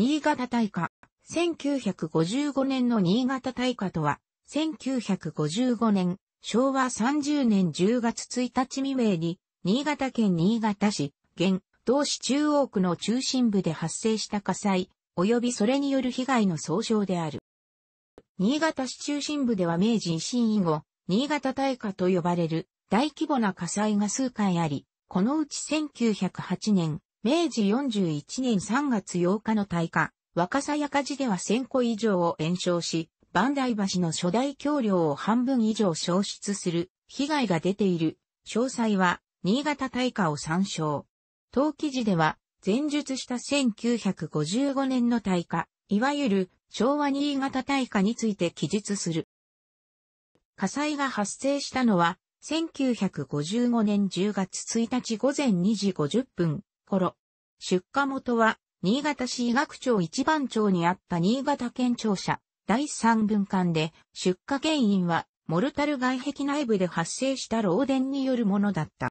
新潟大火。1955年の新潟大火とは、1955年、昭和30年10月1日未明に、新潟県新潟市、現、同市中央区の中心部で発生した火災、及びそれによる被害の総称である。新潟市中心部では明治維新以後、新潟大火と呼ばれる大規模な火災が数回あり、このうち1908年、明治41年3月8日の大火、若狭屋火事では1000個以上を延焼し、万代橋の初代橋梁を半分以上消失する被害が出ている。詳細は新潟大火を参照。当記事では前述した1955年の大火、いわゆる昭和新潟大火について記述する。火災が発生したのは1955年10月1日午前2時50分、頃、出荷元は、新潟市医学庁一番町にあった新潟県庁舎、第3分間で、出火原因は、モルタル外壁内部で発生した漏電によるものだった。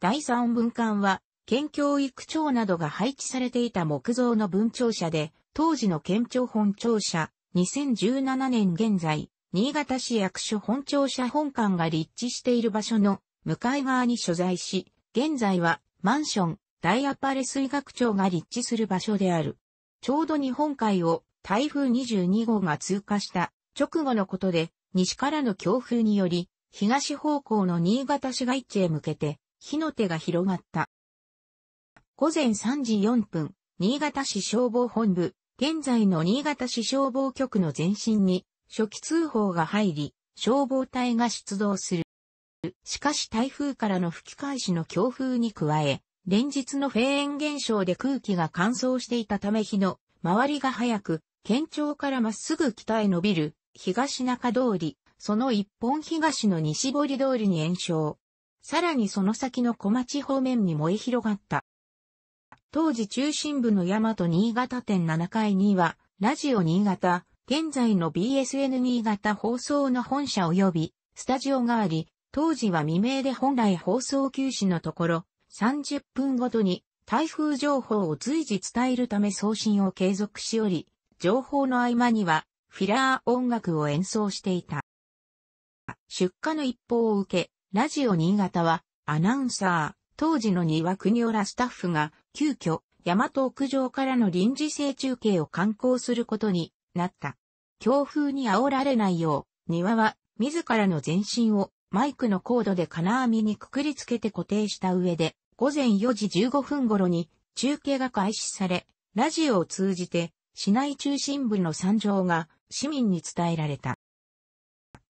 第3分間は、県教育庁などが配置されていた木造の分庁舎で、当時の県庁本庁舎、2017年現在、新潟市役所本庁舎本館が立地している場所の向かい側に所在し、現在はマンション、大アパレ水学庁が立地する場所である。ちょうど日本海を台風22号が通過した直後のことで、西からの強風により、東方向の新潟市街地へ向けて、火の手が広がった。午前3時4分、新潟市消防本部、現在の新潟市消防局の前身に、初期通報が入り、消防隊が出動する。しかし台風からの吹き返しの強風に加え、連日のフェーン現象で空気が乾燥していたため日の周りが早く、県庁からまっすぐ北へ伸びる東中通り、その一本東の西堀通りに延焼。さらにその先の小町方面に燃え広がった。当時中心部の大和新潟店7階には、ラジオ新潟、現在の BSN 新潟放送の本社及び、スタジオがあり、当時は未明で本来放送休止のところ、30分ごとに台風情報を随時伝えるため送信を継続しおり、情報の合間にはフィラー音楽を演奏していた。出荷の一報を受け、ラジオ新潟はアナウンサー、当時の庭国オラスタッフが急遽大和屋上からの臨時性中継を観光することになった。強風に煽られないよう、庭は自らの全身をマイクのコードで金網にくくりつけて固定した上で、午前4時15分頃に中継が開始され、ラジオを通じて市内中心部の惨状が市民に伝えられた。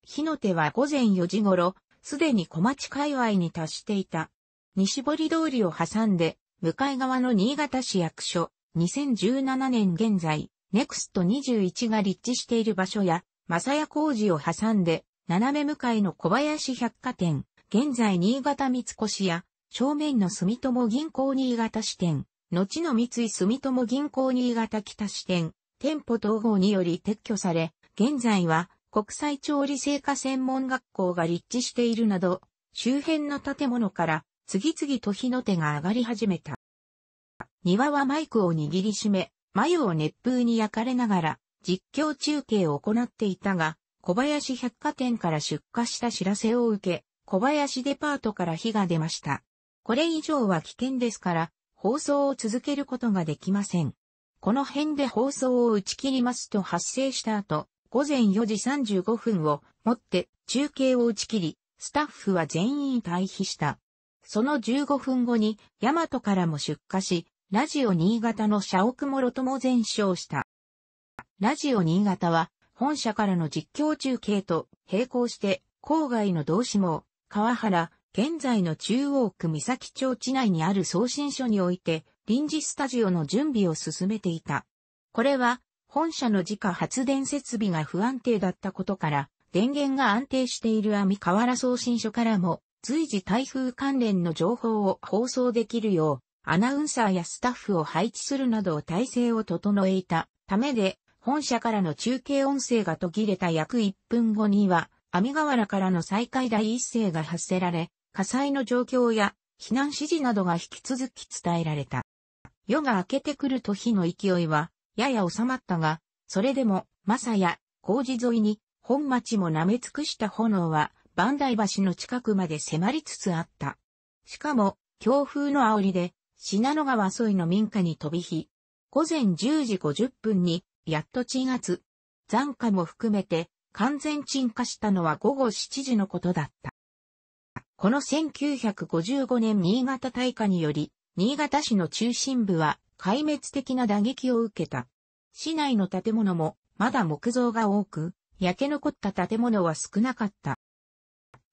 火の手は午前4時頃、すでに小町界隈に達していた。西堀通りを挟んで、向かい側の新潟市役所、2017年現在、ネクスト21が立地している場所や、正谷工事を挟んで、斜め向かいの小林百貨店、現在新潟三越や、正面の住友銀行新潟支店、後の三井住友銀行新潟北支店、店舗統合により撤去され、現在は国際調理製菓専門学校が立地しているなど、周辺の建物から次々と火の手が上がり始めた。庭はマイクを握りしめ、眉を熱風に焼かれながら実況中継を行っていたが、小林百貨店から出荷した知らせを受け、小林デパートから火が出ました。これ以上は危険ですから、放送を続けることができません。この辺で放送を打ち切りますと発生した後、午前4時35分をもって中継を打ち切り、スタッフは全員退避した。その15分後に、ヤマトからも出荷し、ラジオ新潟の社屋もろとも全焼した。ラジオ新潟は、本社からの実況中継と並行して郊外の同志も川原、現在の中央区三崎町地内にある送信所において臨時スタジオの準備を進めていた。これは本社の自家発電設備が不安定だったことから電源が安定している網河原送信所からも随時台風関連の情報を放送できるようアナウンサーやスタッフを配置するなど体制を整えたためで本社からの中継音声が途切れた約1分後には、網河原からの再開第一声が発せられ、火災の状況や避難指示などが引き続き伝えられた。夜が明けてくると火の勢いは、やや収まったが、それでも、マサや、工事沿いに、本町も舐め尽くした炎は、万代橋の近くまで迫りつつあった。しかも、強風の煽りで、信濃川沿いの民家に飛び火。午前10時50分に、やっと鎮月。残価も含めて完全沈下したのは午後7時のことだった。この1955年新潟大火により、新潟市の中心部は壊滅的な打撃を受けた。市内の建物もまだ木造が多く、焼け残った建物は少なかった。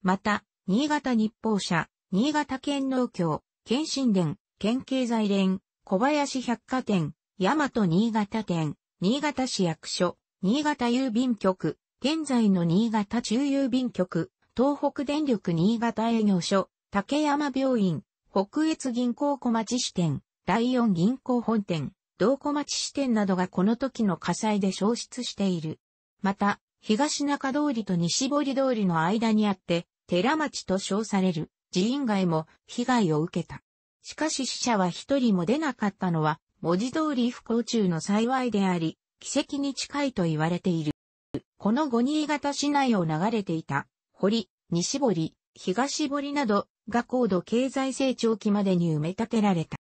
また、新潟日報社、新潟県農協、県新連、県経済連、小林百貨店、大和新潟店、新潟市役所、新潟郵便局、現在の新潟中郵便局、東北電力新潟営業所、竹山病院、北越銀行小町支店、第四銀行本店、道小町支店などがこの時の火災で消失している。また、東中通りと西堀通りの間にあって、寺町と称される寺院街も被害を受けた。しかし死者は一人も出なかったのは文字通り不幸中の幸いであり、奇跡に近いと言われている。この後新潟市内を流れていた、堀、西堀、東堀などが高度経済成長期までに埋め立てられた。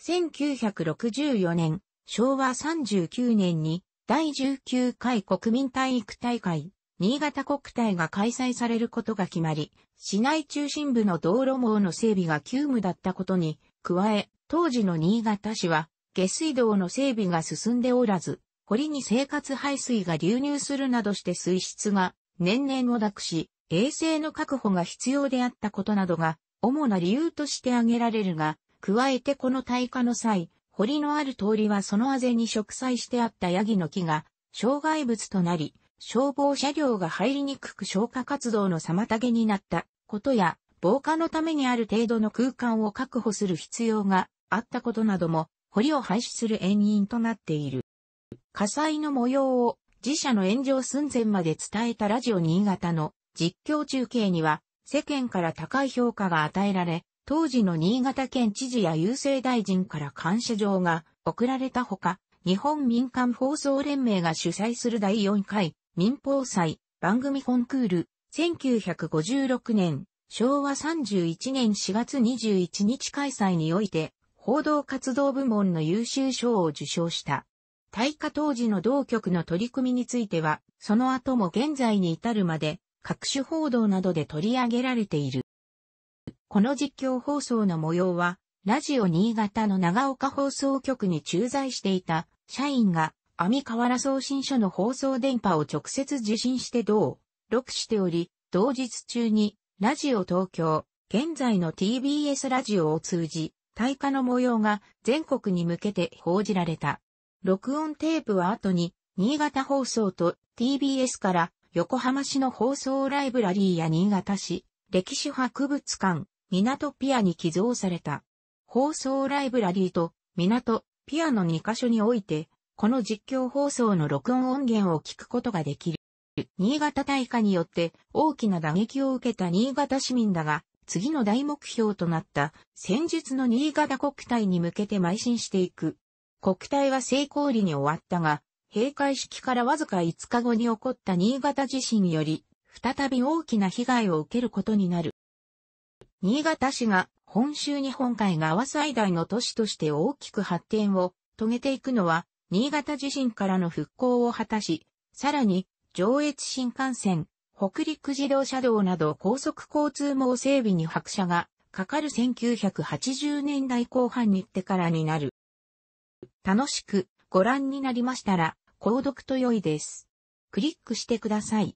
1964年、昭和39年に第19回国民体育大会、新潟国体が開催されることが決まり、市内中心部の道路網の整備が急務だったことに、加え、当時の新潟市は下水道の整備が進んでおらず、堀に生活排水が流入するなどして水質が年々をくし、衛生の確保が必要であったことなどが、主な理由として挙げられるが、加えてこの耐火の際、堀のある通りはそのあぜに植栽してあったヤギの木が、障害物となり、消防車両が入りにくく消火活動の妨げになったことや、防火のためにある程度の空間を確保する必要があったことなども堀を廃止する遠因となっている。火災の模様を自社の炎上寸前まで伝えたラジオ新潟の実況中継には世間から高い評価が与えられ、当時の新潟県知事や郵政大臣から感謝状が贈られたほか、日本民間放送連盟が主催する第4回民放祭番組コンクール1956年昭和31年4月21日開催において報道活動部門の優秀賞を受賞した。大火当時の同局の取り組みについては、その後も現在に至るまで、各種報道などで取り上げられている。この実況放送の模様は、ラジオ新潟の長岡放送局に駐在していた社員が、網河原送信所の放送電波を直接受信して同、録しており、同日中に、ラジオ東京、現在の TBS ラジオを通じ、大火の模様が全国に向けて報じられた。録音テープは後に、新潟放送と TBS から横浜市の放送ライブラリーや新潟市、歴史博物館、港ピアに寄贈された。放送ライブラリーと港ピアの2カ所において、この実況放送の録音音源を聞くことができる。新潟大火によって大きな打撃を受けた新潟市民だが、次の大目標となった戦術の新潟国体に向けて邁進していく。国体は成功裏に終わったが、閉会式からわずか5日後に起こった新潟地震により、再び大きな被害を受けることになる。新潟市が本州日本海側最大の都市として大きく発展を遂げていくのは、新潟地震からの復興を果たし、さらに上越新幹線、北陸自動車道など高速交通網整備に拍車がかかる1980年代後半にってからになる。楽しくご覧になりましたら、購読と良いです。クリックしてください。